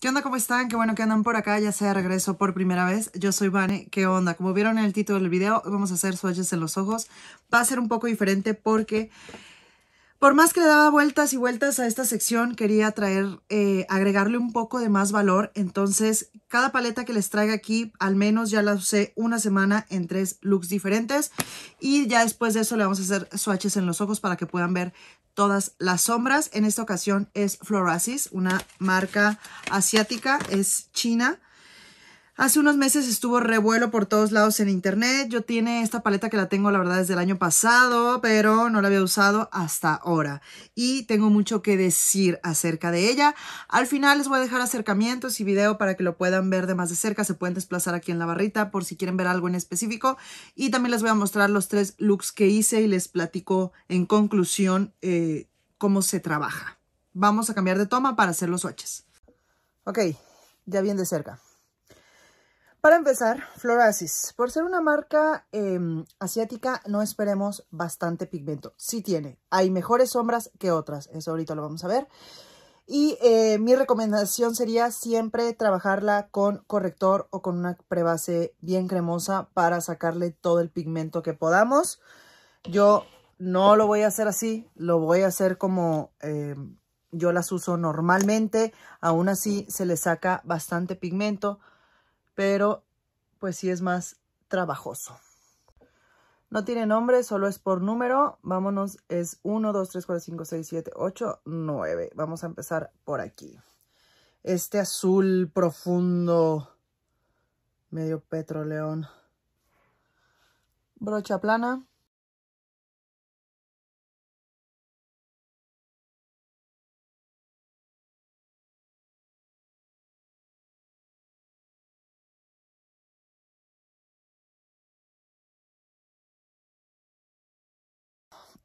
¿Qué onda? ¿Cómo están? Qué bueno que andan por acá, ya sea regreso por primera vez. Yo soy Vane. ¿Qué onda? Como vieron en el título del video, vamos a hacer swatches en los ojos. Va a ser un poco diferente porque por más que le daba vueltas y vueltas a esta sección, quería traer, eh, agregarle un poco de más valor. Entonces, cada paleta que les traiga aquí, al menos ya la usé una semana en tres looks diferentes. Y ya después de eso le vamos a hacer swatches en los ojos para que puedan ver todas las sombras. En esta ocasión es Florasis, una marca asiática, es china. Hace unos meses estuvo revuelo por todos lados en internet. Yo tiene esta paleta que la tengo, la verdad, desde el año pasado, pero no la había usado hasta ahora. Y tengo mucho que decir acerca de ella. Al final les voy a dejar acercamientos y video para que lo puedan ver de más de cerca. Se pueden desplazar aquí en la barrita por si quieren ver algo en específico. Y también les voy a mostrar los tres looks que hice y les platico en conclusión eh, cómo se trabaja. Vamos a cambiar de toma para hacer los swatches. Ok, ya bien de cerca. Para empezar, Florasis. Por ser una marca em, asiática, no esperemos bastante pigmento. Sí tiene. Hay mejores sombras que otras. Eso ahorita lo vamos a ver. Y eh, mi recomendación sería siempre trabajarla con corrector o con una prebase bien cremosa para sacarle todo el pigmento que podamos. Yo no lo voy a hacer así. Lo voy a hacer como... Em, yo las uso normalmente, aún así se le saca bastante pigmento pero pues sí es más trabajoso. No tiene nombre, solo es por número. Vámonos, es 1, 2, 3, 4, 5, 6, 7, 8, 9. Vamos a empezar por aquí. Este azul profundo, medio petroleón. Brocha plana.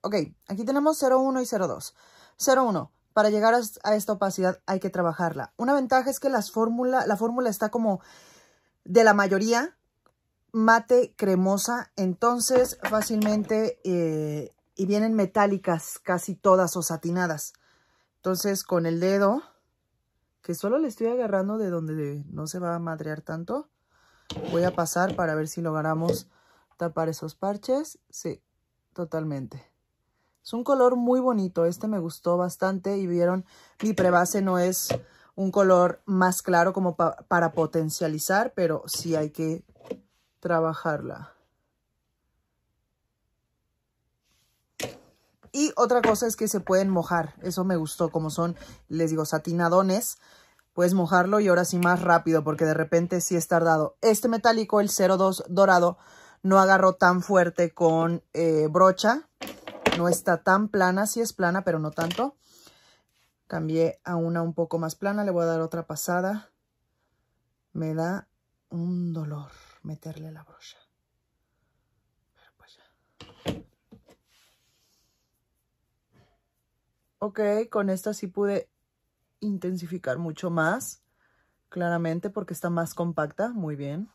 Ok, aquí tenemos 0,1 y 0,2. 0,1. Para llegar a esta opacidad hay que trabajarla. Una ventaja es que las fórmula, la fórmula está como de la mayoría mate cremosa, entonces fácilmente eh, y vienen metálicas casi todas o satinadas. Entonces con el dedo, que solo le estoy agarrando de donde no se va a madrear tanto, voy a pasar para ver si logramos tapar esos parches. Sí, totalmente. Es un color muy bonito. Este me gustó bastante y vieron, mi prebase no es un color más claro como para potencializar, pero sí hay que trabajarla. Y otra cosa es que se pueden mojar. Eso me gustó, como son, les digo, satinadones. Puedes mojarlo y ahora sí más rápido, porque de repente sí es tardado. Este metálico, el 02 dorado, no agarró tan fuerte con eh, brocha no está tan plana, sí es plana, pero no tanto. Cambié a una un poco más plana, le voy a dar otra pasada. Me da un dolor meterle la brocha. Pero Ok, con esta sí pude intensificar mucho más, claramente porque está más compacta, muy bien.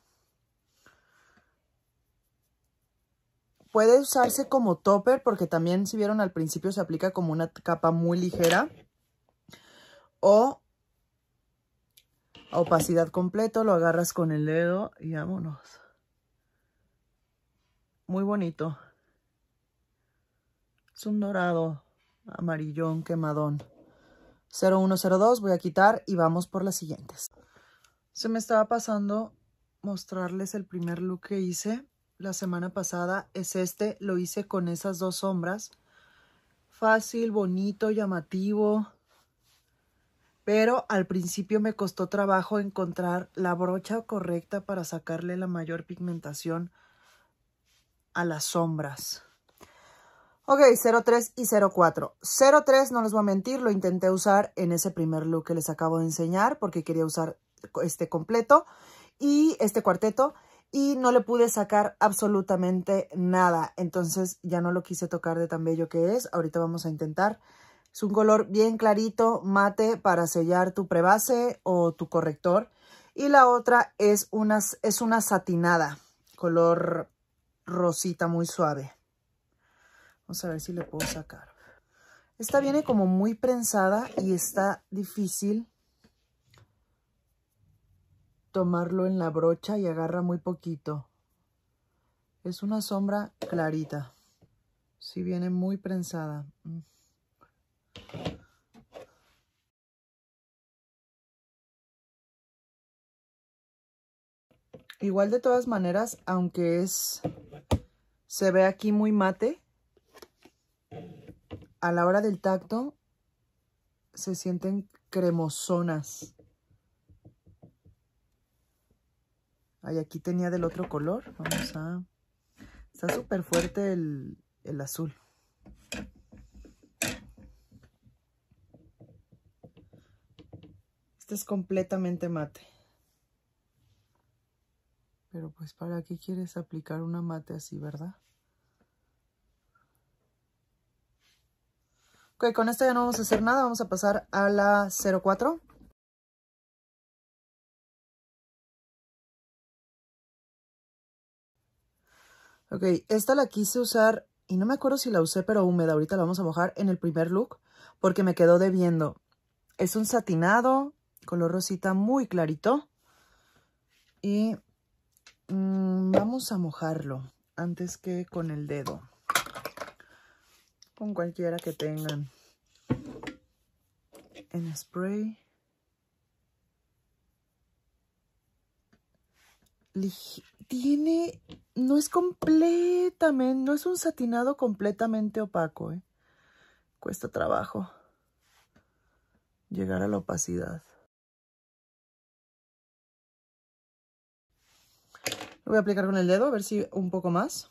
Puede usarse como topper porque también si vieron al principio se aplica como una capa muy ligera. O opacidad completo, lo agarras con el dedo y vámonos. Muy bonito. Es un dorado, amarillón, quemadón. 0102 voy a quitar y vamos por las siguientes. Se me estaba pasando mostrarles el primer look que hice la semana pasada es este. Lo hice con esas dos sombras. Fácil, bonito, llamativo. Pero al principio me costó trabajo encontrar la brocha correcta para sacarle la mayor pigmentación a las sombras. Ok, 03 y 04. 03, no les voy a mentir, lo intenté usar en ese primer look que les acabo de enseñar porque quería usar este completo y este cuarteto y no le pude sacar absolutamente nada. Entonces ya no lo quise tocar de tan bello que es. Ahorita vamos a intentar. Es un color bien clarito, mate, para sellar tu prebase o tu corrector. Y la otra es una, es una satinada, color rosita muy suave. Vamos a ver si le puedo sacar. Esta viene como muy prensada y está difícil tomarlo en la brocha y agarra muy poquito. Es una sombra clarita. Si viene muy prensada. Mm. Igual de todas maneras, aunque es... Se ve aquí muy mate. A la hora del tacto se sienten cremosonas. Ay, aquí tenía del otro color. Vamos a... Está súper fuerte el, el azul. Este es completamente mate. Pero pues para qué quieres aplicar una mate así, ¿verdad? Ok, con esta ya no vamos a hacer nada. Vamos a pasar a la 04. Ok, esta la quise usar y no me acuerdo si la usé, pero húmeda. Ahorita la vamos a mojar en el primer look porque me quedó debiendo. Es un satinado, color rosita muy clarito. Y mm, vamos a mojarlo antes que con el dedo. Con cualquiera que tengan. En spray. tiene, no es completamente, no es un satinado completamente opaco. ¿eh? Cuesta trabajo llegar a la opacidad. Lo voy a aplicar con el dedo, a ver si un poco más.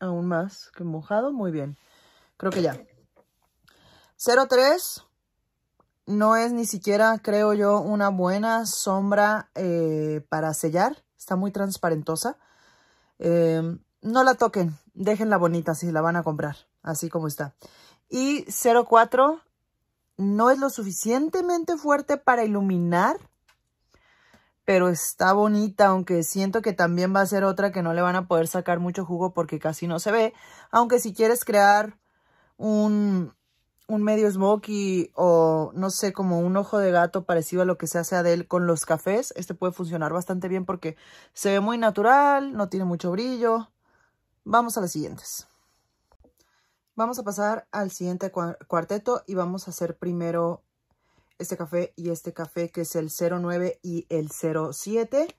Aún más que mojado, muy bien. Creo que ya. 03 no es ni siquiera, creo yo, una buena sombra eh, para sellar. Está muy transparentosa. Em, no la toquen. Déjenla bonita si la van a comprar. Así como está. Y 04 no es lo suficientemente fuerte para iluminar. Pero está bonita, aunque siento que también va a ser otra que no le van a poder sacar mucho jugo porque casi no se ve. Aunque si quieres crear un, un medio smokey o no sé, como un ojo de gato parecido a lo que se hace a Adele con los cafés, este puede funcionar bastante bien porque se ve muy natural, no tiene mucho brillo. Vamos a las siguientes. Vamos a pasar al siguiente cuarteto y vamos a hacer primero este café y este café que es el 09 y el 07.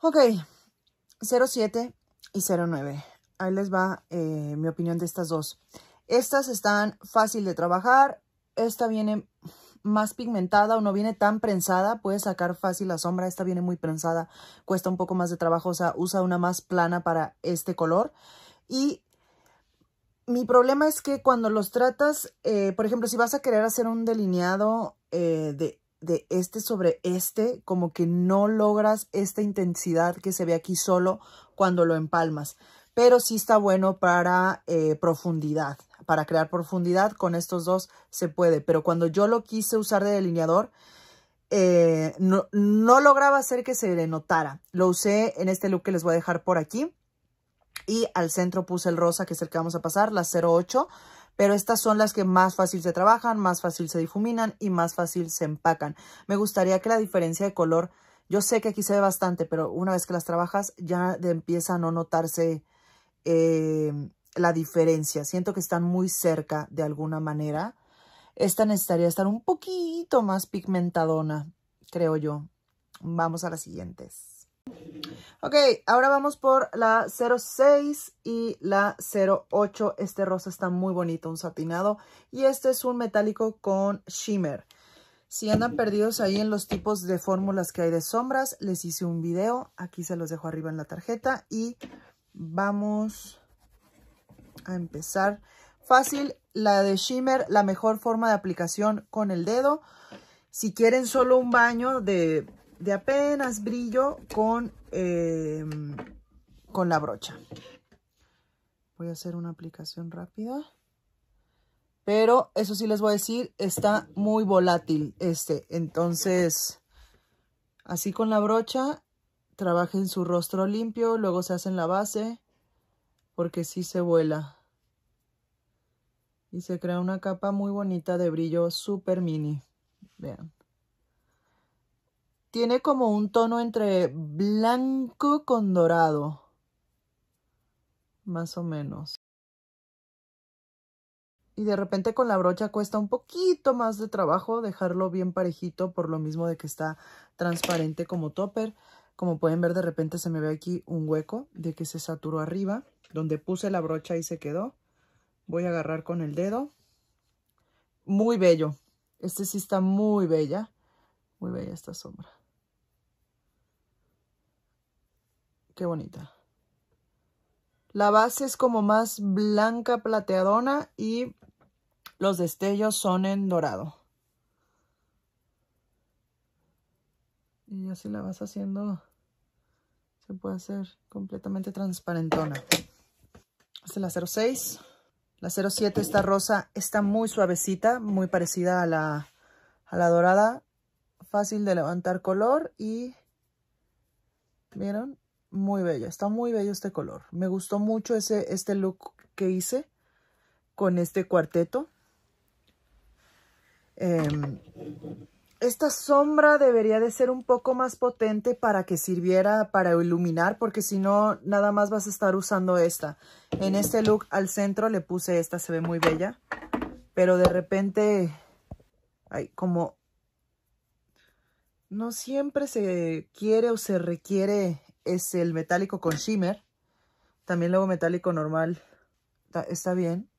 Ok, 07 y 09. Ahí les va eh, mi opinión de estas dos. Estas están fácil de trabajar. Esta viene más pigmentada o no viene tan prensada. Puedes sacar fácil la sombra. Esta viene muy prensada. Cuesta un poco más de trabajo. O sea, usa una más plana para este color. Y mi problema es que cuando los tratas, eh, por ejemplo, si vas a querer hacer un delineado eh, de de este sobre este, como que no logras esta intensidad que se ve aquí solo cuando lo empalmas. Pero sí está bueno para eh, profundidad, para crear profundidad. Con estos dos se puede. Pero cuando yo lo quise usar de delineador, eh, no, lograba hacer que se le notara. Lo usé en este look que les voy a dejar por aquí. Y al centro puse el rosa, que es el que vamos a pasar, la 08 pero estas son las que más fácil se trabajan, más fácil se difuminan y más fácil se empacan. Me gustaría que la diferencia de color, yo sé que aquí se ve bastante, pero una vez que las trabajas ya empieza a no notarse eh, la diferencia. Siento que están muy cerca de alguna manera. Esta necesitaría estar un poquito más pigmentadona, creo yo. Vamos a las siguientes. Ok, ahora vamos por la 06 y la 08. Este rosa está muy bonito, un satinado. Y este es un metálico con shimmer. Si andan perdidos ahí en los tipos de fórmulas que hay de sombras, les hice un video. Aquí se los dejo arriba en la tarjeta. Y vamos a empezar. Fácil, la de shimmer, la mejor forma de aplicación con el dedo. Si quieren solo un baño de de apenas brillo con, em, con la brocha. Voy a hacer una aplicación rápida. Pero eso sí les voy a decir, está muy volátil este. Entonces, así con la brocha, trabajen su rostro limpio, luego se hacen la base, porque sí se vuela. Y se crea una capa muy bonita de brillo super mini. Vean. Tiene como un tono entre blanco con dorado. Más o menos. Y de repente con la brocha cuesta un poquito más de trabajo dejarlo bien parejito por lo mismo de que está transparente como topper. Como pueden ver de repente se me ve aquí un hueco de que se saturó arriba donde puse la brocha y se quedó. Voy a agarrar con el dedo. Muy bello. Este sí está muy bella. Muy bella esta sombra. Qué bonita. La base es como más blanca plateadona y los destellos son en dorado. Y así la vas haciendo, se puede hacer completamente transparentona. Esta es la 06. La 07, esta rosa, está muy suavecita, muy parecida a la, a la dorada. Fácil de levantar color y... ¿Vieron? muy bella, está muy bello este color. Me gustó mucho ese, este look que hice con este cuarteto. Em, esta sombra debería de ser un poco más potente para que sirviera para iluminar, porque si no, nada más vas a estar usando esta. En este look al centro le puse esta, se ve muy bella. Pero de repente, hay como no siempre se quiere o se requiere es el metálico con shimmer. También luego metálico normal. Está, bien.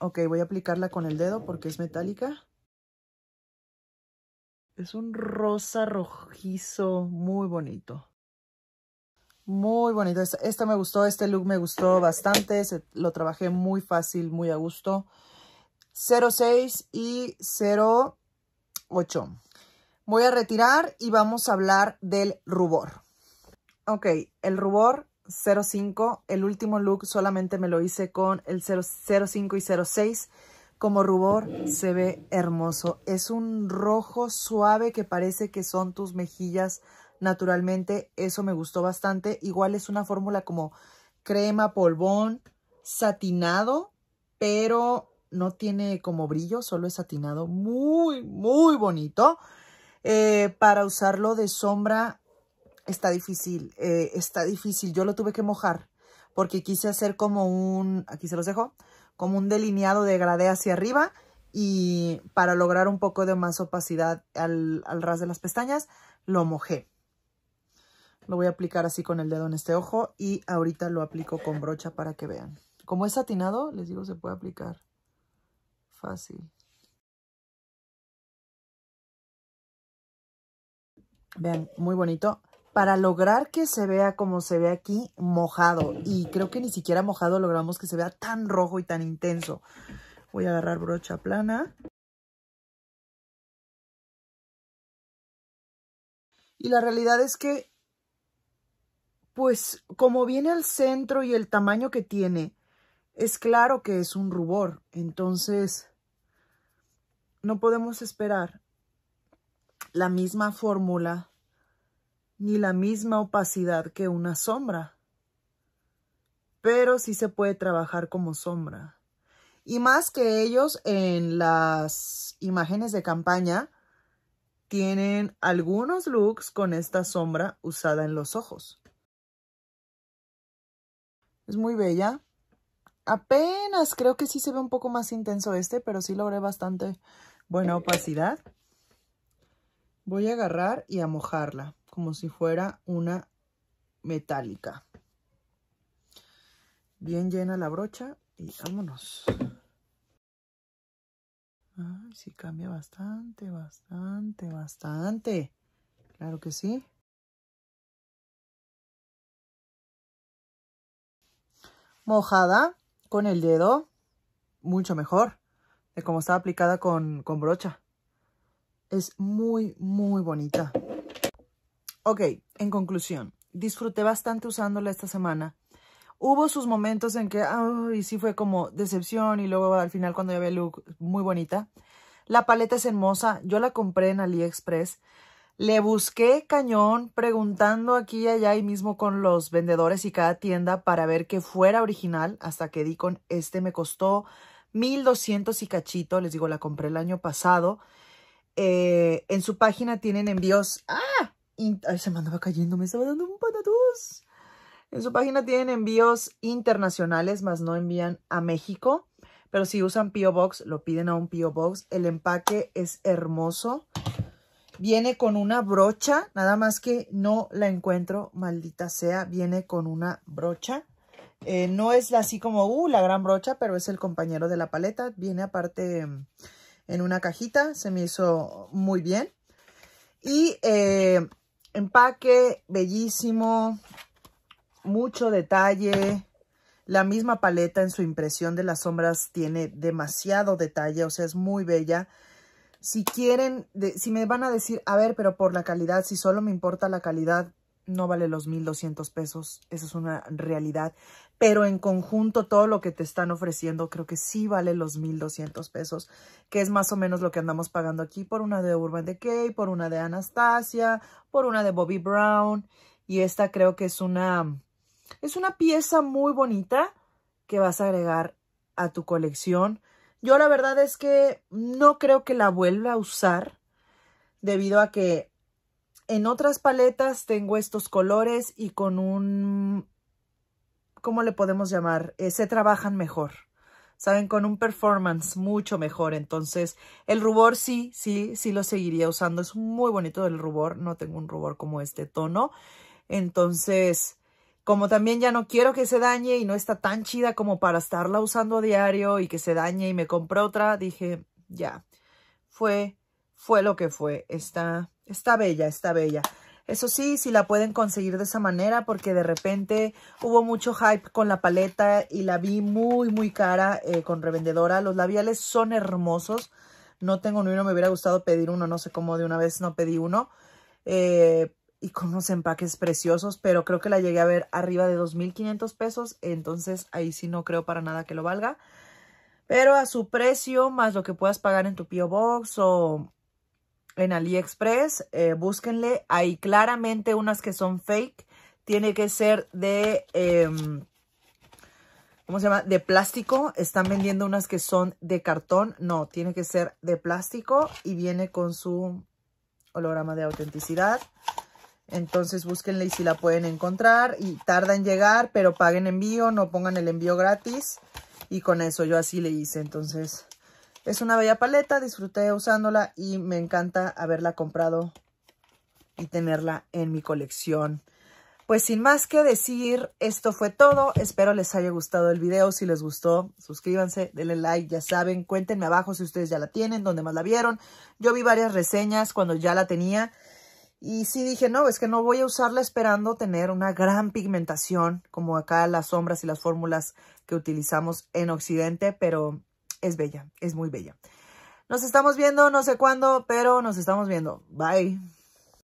Ok, voy a aplicarla con el dedo porque es metálica. Es un rosa rojizo muy bonito. Muy bonito. Esta, me gustó, este look me gustó bastante. lo trabajé muy fácil, muy a gusto. 06 y 08. Voy a retirar y vamos a hablar del rubor. Ok, el rubor 05, el último look solamente me lo hice con el 05 y 06. Como rubor se ve hermoso. Es un rojo suave que parece que son tus mejillas naturalmente. Eso me gustó bastante. Igual es una fórmula como crema, polvón, satinado, pero no tiene como brillo, solo es satinado. Muy, muy bonito. Eh, para usarlo de sombra está difícil, eh, está difícil. Yo lo tuve que mojar porque quise hacer como un, aquí se los dejo, como un delineado de gradé hacia arriba y para lograr un poco de más opacidad al, al ras de las pestañas, lo mojé. Lo voy a aplicar así con el dedo en este ojo y ahorita lo aplico con brocha para que vean. Como es satinado, les digo, se puede aplicar fácil. Vean, muy bonito para lograr que se vea como se ve aquí, mojado. Y creo que ni siquiera mojado logramos que se vea tan rojo y tan intenso. Voy a agarrar brocha plana. Y la realidad es que, pues, como viene al centro y el tamaño que tiene, es claro que es un rubor. Entonces, no podemos esperar la misma fórmula ni la misma opacidad que una sombra. Pero sí se puede trabajar como sombra. Y más que ellos en las imágenes de campaña tienen algunos looks con esta sombra usada en los ojos. Es muy bella. Apenas creo que sí se ve un poco más intenso este, pero sí logré bastante buena eh, opacidad. Voy a agarrar y a mojarla como si fuera una metálica. Bien llena la brocha y vámonos. Ah, sí cambia bastante, bastante, bastante. Claro que sí. Mojada con el dedo, mucho mejor de como está aplicada con, con brocha. Es muy, muy bonita. Ok, en conclusión, disfruté bastante usándola esta semana. Hubo sus momentos en que, ay, sí fue como decepción y luego al final cuando ya ve look, muy bonita. La paleta es hermosa, yo la compré en AliExpress. Le busqué cañón preguntando aquí y allá y mismo con los vendedores y cada tienda para ver que fuera original hasta que di con este. Me costó 1200 y cachito. Les digo, la compré el año pasado. Eh, en su página tienen envíos. ¡Ah! Ay, se me andaba cayendo, me estaba dando un patatús. En su página tienen envíos internacionales, más no envían a México. Pero si usan P.O. Box, lo piden a un P.O. Box. El empaque es hermoso. Viene con una brocha, nada más que no la encuentro, maldita sea. Viene con una brocha. Eh, no es así como, uh, la gran brocha, pero es el compañero de la paleta. Viene aparte mm, en una cajita, se me hizo muy bien. Y eh, Empaque bellísimo, mucho detalle. La misma paleta en su impresión de las sombras tiene demasiado detalle, o sea, es muy bella. Si quieren, si me van a decir, a ver, pero por la calidad, si solo me importa la calidad, no vale los 1,200 pesos. Esa es una realidad. Pero en conjunto, todo lo que te están ofreciendo, creo que sí vale los 1,200 pesos, que es más o menos lo que andamos pagando aquí por una de Urban Decay, por una de Anastasia, por una de Bobby Brown. Y esta creo que es una, es una pieza muy bonita que vas a agregar a tu colección. Yo la verdad es que no creo que la vuelva a usar debido a que en otras paletas tengo estos colores y con un... ¿Cómo le podemos llamar? Eh, se trabajan mejor. ¿Saben? Con un performance mucho mejor. Entonces, el rubor sí, sí, sí lo seguiría usando. Es muy bonito el rubor. No tengo un rubor como este tono. Entonces, como también ya no quiero que se dañe y no está tan chida como para estarla usando a diario y que se dañe y me compré otra, dije, ya, fue, fue lo que fue. Está Está bella, está bella. Eso sí, si la pueden conseguir de esa manera, porque de repente hubo mucho hype con la paleta y la vi muy, muy cara eh, con revendedora. Los labiales son hermosos. No tengo ni uno, me hubiera gustado pedir uno, no sé cómo de una vez no pedí uno. Eh, y con unos empaques preciosos, pero creo que la llegué a ver arriba de 2.500 pesos, entonces ahí sí no creo para nada que lo valga. Pero a su precio, más lo que puedas pagar en tu P.O. Box o en AliExpress, eh, búsquenle. Hay claramente unas que son fake. Tiene que ser de, em, ¿cómo se llama? De plástico. Están vendiendo unas que son de cartón. No, tiene que ser de plástico y viene con su holograma de autenticidad. Entonces búsquenle y si la pueden encontrar. Y tarda en llegar, pero paguen envío, no pongan el envío gratis. Y con eso yo así le hice. Entonces es una bella paleta, disfruté usándola y me encanta haberla comprado y tenerla en mi colección. Pues sin más que decir, esto fue todo. Espero les haya gustado el video. Si les gustó, suscríbanse, denle like, ya saben. Cuéntenme abajo si ustedes ya la tienen, dónde más la vieron. Yo vi varias reseñas cuando ya la tenía. Y sí dije, no, es que no voy a usarla esperando tener una gran pigmentación, como acá las sombras y las fórmulas que utilizamos en Occidente, pero es bella, es muy bella. Nos estamos viendo, no sé cuándo, pero nos estamos viendo. Bye.